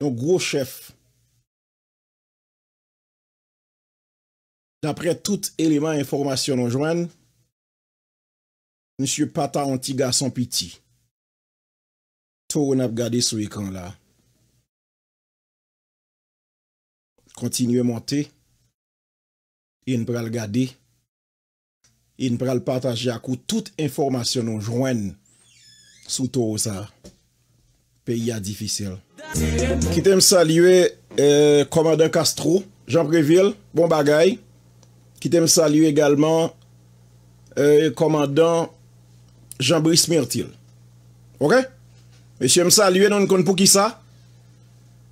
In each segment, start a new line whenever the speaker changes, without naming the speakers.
Donk, gwo chef. Dapre tout eleman informasyon nou jwen, msye pata an tiga san piti. Tou ou nap gade sou ekran la. Kontinuye monte, in pral gade, in pral pata jakou tout informasyon nou jwen sou tou ou sa peyi ya difisil. Ki te m salye komadon euh, Castro, Jean Preville, bon bagay. Ki te euh, m salye egalman komadon Jean-Brice Myrtille. Ok? M se m salye non kon pou ki sa.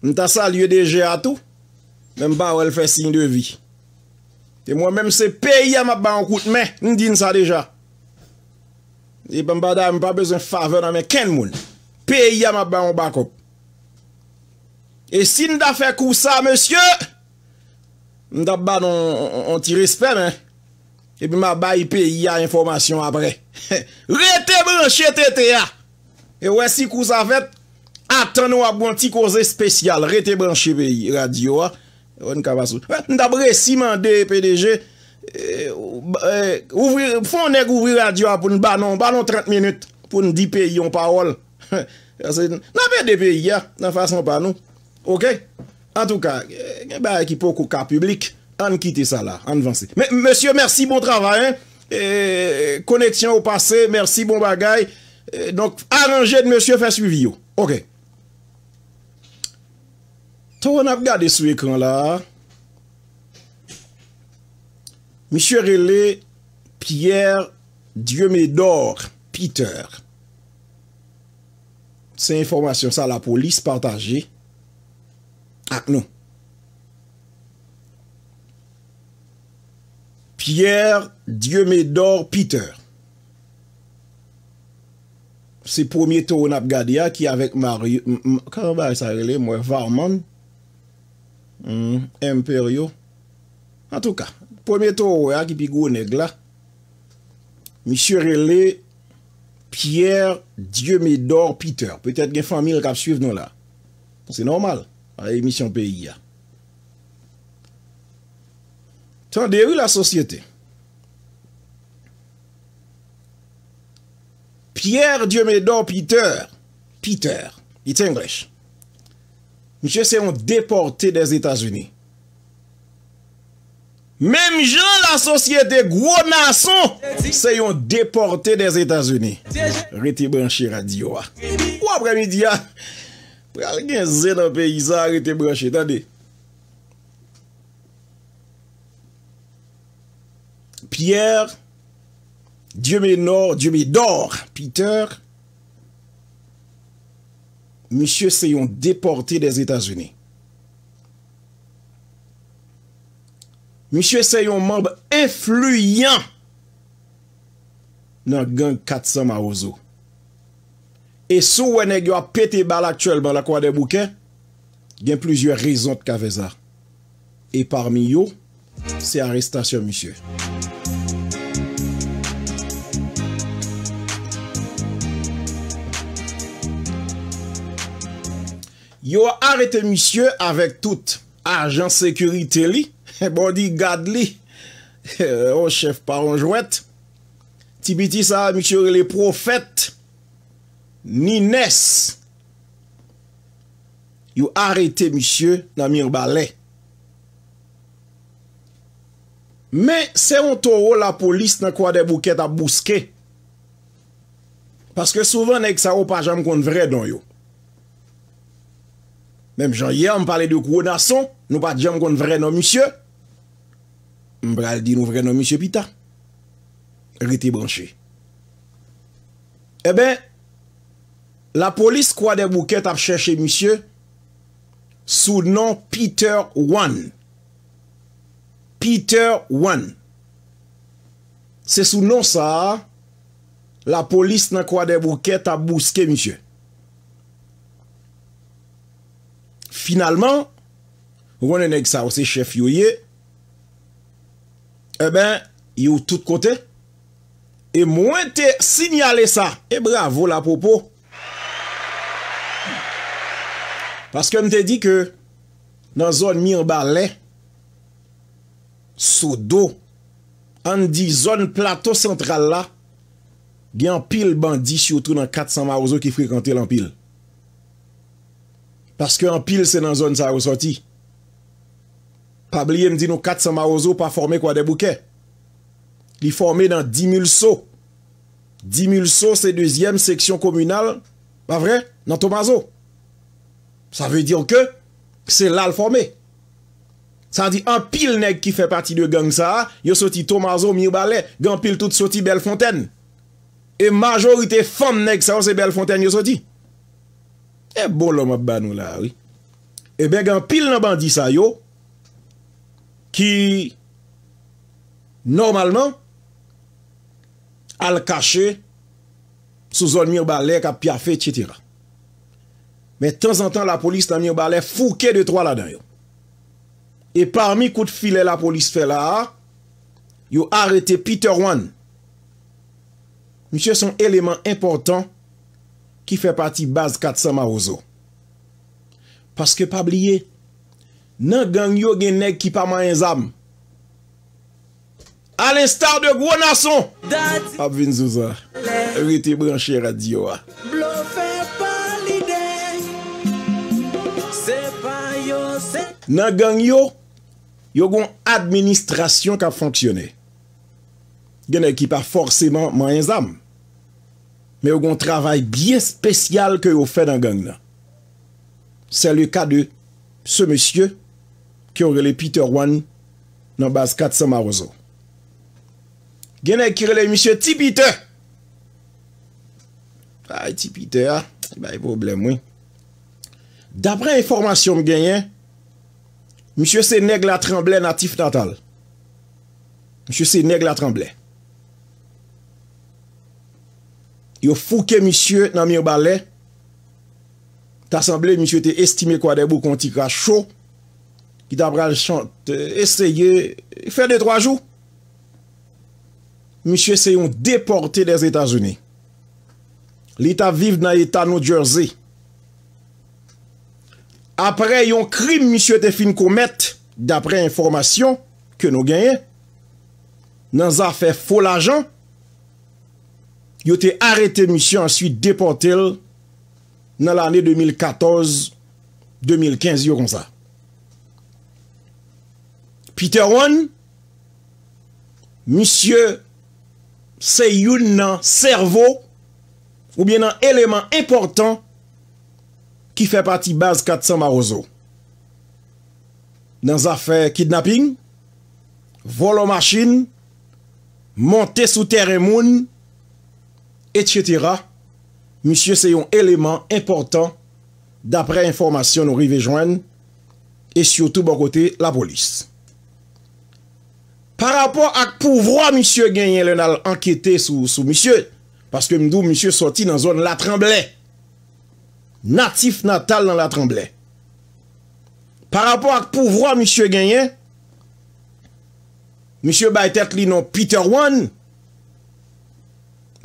M ta salye deje atou. Men ba wèl fè sign de vi. Te m wèm mèm se peyi a m ap ba an kout men. N din sa deja. E pèm bada m pa bezon fave nan men ken moun. Peyi a m ap ba an bakop. E si nou da fe kou sa, monsye, nou da ban nou an ti respen, e bi ma bayi P.I.A. informasyon apre. Rete branche T.T.A. E wè si kou sa fet, atan nou ap bon ti kouze spesyal, rete branche P.I.A. radio a, ou e nou kapasou. Nou da bre siman de P.D.G. E, e, fon neg ouvri radio a, pou nou ban nou, ban nou 30 minute, pou nou di P.I.A. an parol. Nou be de P.I.A. nan fason ban nou. Ok? An tou ka, ki pou kou ka publik, an kite sa la, an vansi. Monsi, mersi, bon travay. Koneksyon e, ou pase, mersi, bon bagay. E, Donk, aranje de monsi fes suivi yo. Ok. Tou an ap gade sou ekran la. Monsi rele, Pierre, dieu me dor, Peter. Se informasyon sa la polis partaje. Pierre Diomedor Peter Se pomiye to ou nap gade ya ki avek Mario Karaba sa rele mwen varman Imperio An tou ka Pomiye to ou ya ki pi gounen gla Mishirele Pierre Diomedor Peter Petet gen fami yon kap suiv nou la Se normal A emisyon P.I.A. Tande ou la sosyete? Pierre, dieu me do, Peter. Peter. It's English. Mise se yon deporte des Etats-Unis. Mem jan la sosyete, gwo nason, se yon deporte des Etats-Unis. Reti benshi radio. Ou apre mi diya, ah. Pè al gen zè nan pè, i sa a rete broche, tande. Pierre, diò mi nor, diò mi dor, Peter, mi chè se yon deporté des Etats-Unis. Mi chè se yon mèmbe influyen nan gen katsan ma ozou. E sou wène gyo a pète bal aktuel ban la kwa de bouken, gen plizye rizon te kaveza. E parmi yo, se arrestasyon, misye. Yo a arrete, misye, avèk tout. Ajan sekurite li, e bon di gad li, e o chef par anjouet, ti biti sa, misye, le profèt, Ni nes yo arete misye nan Mirbalè. Men, se yon to ou la polis nan kwa de bouket a bouske. Paske souven nek sa ou pa jam kont vred nan yo. Mem jan yè, m pale de kwo nason, nou pa jam kont vred nan misye. M bral di nou vred nan misye pita. Rite branché. E eh ben... La polis kwa de bou ket ap chèche misye sou nan Peter Wan. Peter Wan. Se sou nan sa, la polis nan kwa de bou ket ap bouske misye. Finalman, wè wè nek sa wè se chef yoye, e eh ben, yow tout kote, e mwen te sinyale sa. E bravo la popo. Paske m te di ke nan zon Mirbalè, so do, an di zon plateau central la, gen pil bandi choutou nan 400 maouzo ki frekante l'an pil. Paske an pil se nan zon sa ou soti. Pabliye m di nou 400 maouzo pa formé kwa debouke. Li formé nan 10.000 so. 10.000 so se deuxième seksyon komunal, ba vre, nan tomazo. Sa ve diyo ke, se lal formé. Sa di, an pil neg ki fe pati de gang sa, yo soti Tomaso, Mirbalè, gang pil tout soti Bellefontaine. E majorite fan neg sa yo se Bellefontaine yo soti. E eh, bon lom ap banou la, oui. E ben gang pil nan bandi sa yo, ki normalman al kache sou zon Mirbalè ka piafe, etc. men tan zan tan la polis nan myon bale fwouke de tro la dan yo. E parmi kout file la polis fe la, yo arete Peter Wan, mi chè son eleman important ki fè pati baz katsan ma ozo. Paske pa bliye, nan gang yo gen neg ki pa man en zam, alen star de gwo nason. A bin zoza, evite branche radio a. Ah. Nan gang yo, yo gwen administrasyon ka fonksyonè. Genè ki pa fòrsèman man yon zam. Me yo gwen travay bie spèsyal ke yo fè nan gang la. Se le ka de se monsye ki yo rele Peter Wan nan baz katsa Marouzo. Genè ki rele monsye Ti Peter. Ay Ti Peter, yon ah, ba yon problem wè. Dapre informasyon mwen genye, Mishye se neg la tremble natif natal. Mishye se neg la tremble. Yo fouke mishye nan mi obale. Tasemble mishye te estime kwa debou konti ka chou. Ki tabran chante, euh, eseye, euh, fe de 3 jou. Mishye se yon deporte de Etasouni. Li ta vive nan etanou Djerzey. apre yon krim misye Tefinko met, d'apre informasyon, ke nou genye, nan zafè fol ajan, yote arete misye answit depotele, nan l'anè 2014-2015 yon kon sa. Peter Wan, misye se youn nan servo, ou bien nan eleman importan, ki fè pati base 400 Marozo. Nan zafè kidnapping, volo machine, monte sou terremoun, et chetera, misye se yon eleman important, dapre informasyon ou rivejwen, e syo tou bon kote la polis. Par rapport ak pou vwa misye genyen lè nan ankyete sou misye, paske mdou misye sorti nan zon la trembley, Natif natal nan la Tremblay Par rapport ak pou vwa Mishye genyen Mishye bay tet li nan Peter Wan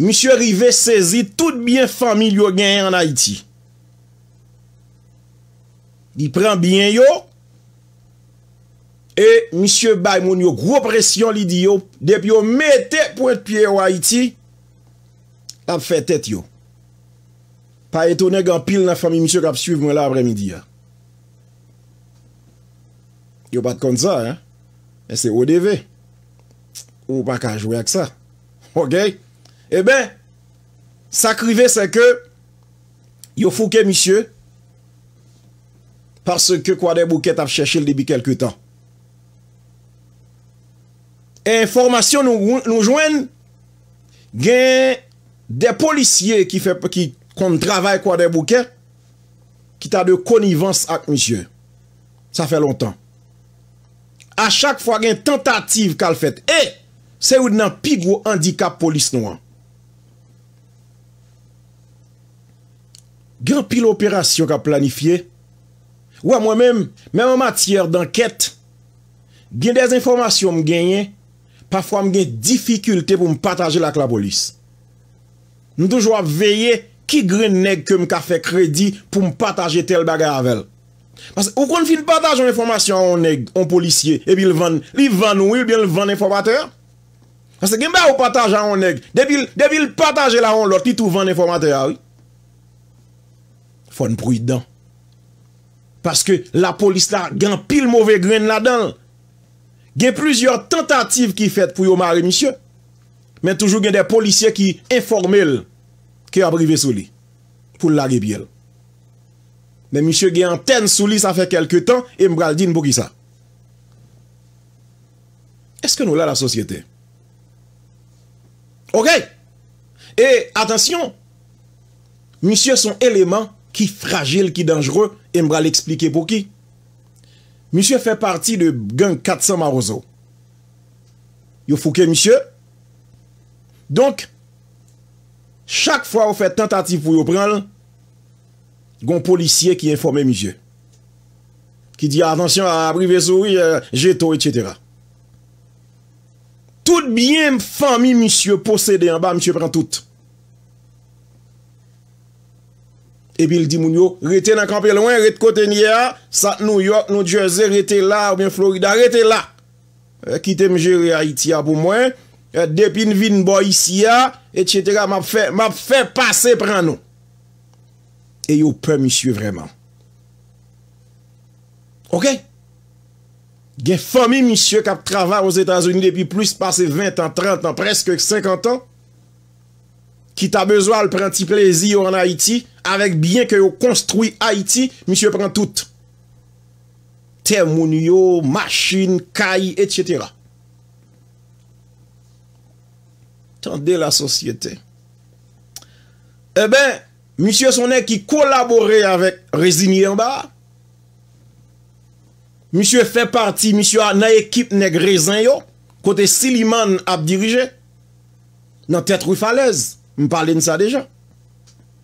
Mishye rive sezi Tout biyen famil yo genyen an Haiti Di pren biyen yo E Mishye bay moun yo Gro presyon li di yo Dep yo mete point piye an Haiti An fe tet yo pa etone gan pil nan fami misyo kap suiv mwen la apre midi ya. Yo pat kon za, ya. E se o devè. Ou pa ka jwè ak sa. Ok? E ben, sa krive se ke, yo fouke misyo, parce ke kwa de bou ket ap chèche l debi kelke tan. Enformasyon nou jwen, gen, de polisye ki fè, kon travay kwa de bouke, ki ta de konivans ak misyon. Sa fe lontan. A chak fwa gen tentative kal fet, e, se ou nan pi gwo handikap polis nou an. Gen pi l'operasyon ka planifiye, ou a mwen men, men mwen matyer d'anket, gen des informasyon m genye, pafwa m gen difikulte pou m pataje lak la polis. M toujwa veye ki gren neg kem ka fe kredi pou m pataje tel baga avel. Ou kon fin pataje an informasyon an neg, an polisye, e bil van, li van ou, e bil van informatèr. Ase gen ba ou pataje an neg, de bil pataje la an lot, li tou van informatèr awi. Fon broui dan. Paske la polis la gen pil mouve gren la dan. Gen plizior tentative ki fet pou yo mare misye. Men toujou gen de polisye ki informèl. Kè aprive sou li. Pou lage biel. Mè mishè gen anten sou li sa fè kelke tan. E mbral din pou ki sa. Eske nou la la sosyete? Ok. E, atasyon. Mishè son eleman. Ki fragil, ki dangere. E mbral explike pou ki. Mishè fè parti de gen 400 maroso. Yo fouke mishè. Donk. chak fwa ou fè tentatif pou yo pral, gon polisye ki informe mi jè. Ki di, atensyon a privé sou, jè tou, etc. Tout biyen fè mi, mi sè posède, an ba, mi sè pran tout. E bil di moun yo, rete nan kampè lwen, rete kote nye a, sat New York, New Jersey, rete la, ou bien Florida, rete la. Ki euh, te mi jè re Haiti a pou mwen, euh, depin vin bo yisi a, Etchètera, m ap fè, m ap fè pasè pran nou E yo pè, misye, vreman Ok? Gen fòmi, misye, kap travè aux Etats-Unis Depi plus pasè 20 an, 30 an, preske 50 an Ki ta bezwal pranti plezi yo an Haiti Avèk byen ke yo konstroui Haiti Misye pran tout Termounio, machin, kay, etchètera Tande la sosyete. E eh ben, misye sonen ki kolabore avèk rezini yon ba. Misye fè parti, misye anay ekip neg rezin yo, kote Siliman ap dirije, nan tet roufalez. M'pale nsa deja.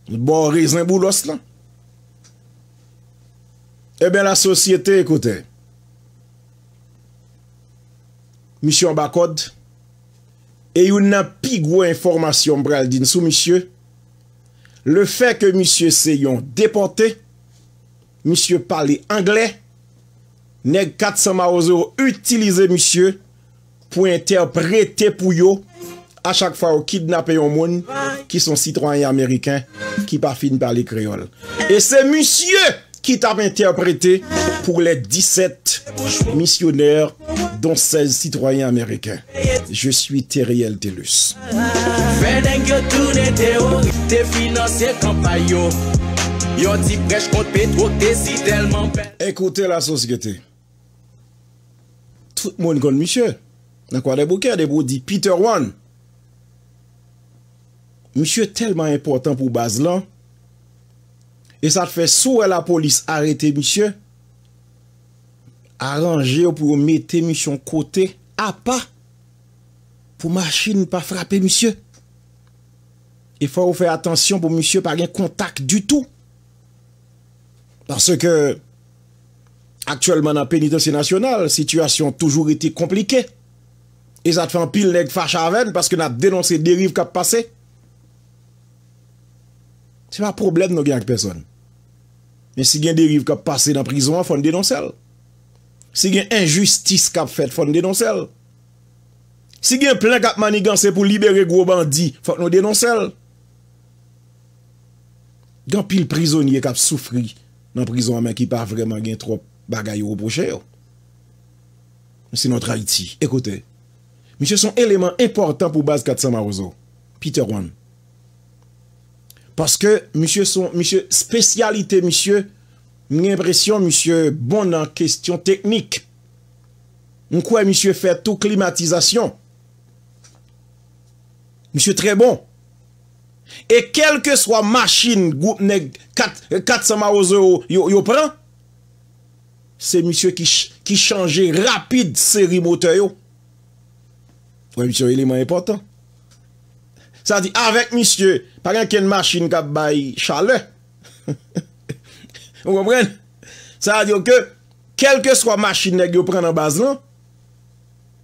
Bon rezin boulos lan. E eh ben la sosyete, ekote. Misye yon ba kode. E ben, E yon nan pi gwa informasyon mbre al din sou, misye. Le fe ke misye se yon depote, misye pale angle, neg kat sa ma ozo utilize misye pou entereprete pou yo a chak fa ou kidnapen yon moun ki son Citroen yon Amerikan ki pa fin pale kreol. E se misye ki tap entereprete pour les 17 missionnaires, dont 16 citoyens américains. Je suis Teriel Telus. Écoutez la société. Tout le monde connaît monsieur. Dans quoi des bouquets, des dit Peter One. Monsieur tellement important pour Baselan. Et ça fait à la police arrêter monsieur. Arranje ou pou mwete mwishon kote a pa pou machine pa frape mwishon. E fwa ou fwey atensyon pou mwishon pa gen kontak du tou. Parse ke aktuelman an penitensye nasyonal, situasyon toujou iti komplike. E zat fwen pil neg fwa chaven paske nan denonsen derive kap pase. Se pa problem nou gen ak peson. Men si gen derive kap pase nan prizon, fwen denonsen l. Se gen enjustis kap fet fon denonsel. Se gen plen kap manigan se pou libere gwo bandi fon nou denonsel. Gen pil prizonye kap soufri nan prizon a men ki pa vreman gen trop bagay yo pou chè yo. Mwen se nou traiti. Ekote, mwen se son eleman important pou baz kat Samaroso. Peter Wan. Paske mwen se son specialite mwen se. Mwen impression, mwen monsye bon nan kestyon teknik. Mwen kwa monsye fè tou klimatizasyon. Monsye tre bon. E kelke swa masyin, gout neg 4, 4 sama oz e yo, yo pran, se monsye ki chanje rapid seri mote yo. Monsye, elèman important. Sa di, avek monsye, pa gen ken masyin kap bay chale. Hehehe. Ou kompren, sa a diyo ke kelke swa machin neg yo pren nan baz lan,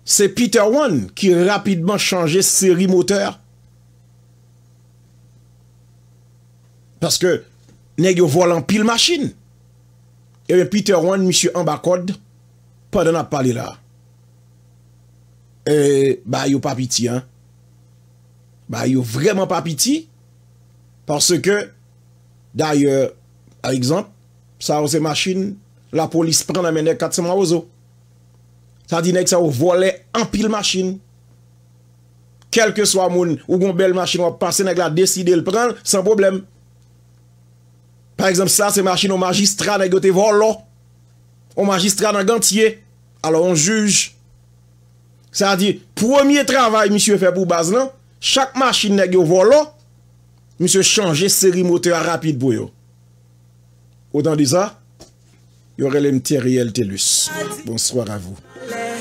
se Peter Wan ki rapidman chanje seri moteur. Paske, neg yo volan pil machin. E eh yon Peter Wan, misyo ambakod, padan ap pale la. E, eh, ba yo pa piti, an. Ba yo vreman pa piti, parce ke, dayo, a exemple, Sa ou se machin, la polis pren nan menek kat seman ou zo. Sa di nek sa ou vole empil machin. Kelke swa moun, ou gon bel machin wap pase nek la deside l pren, san problem. Par exemple, sa se machin ou magistra nek yo te volo. Ou magistra nan gantye, alo on juj. Sa di, pwemye travay misye fe pou baz nan, chak machin nek yo volo, misye chanje seri mote a rapid pou yo. O dan lisa, yorelem te riel telus. Bonsoir a vou.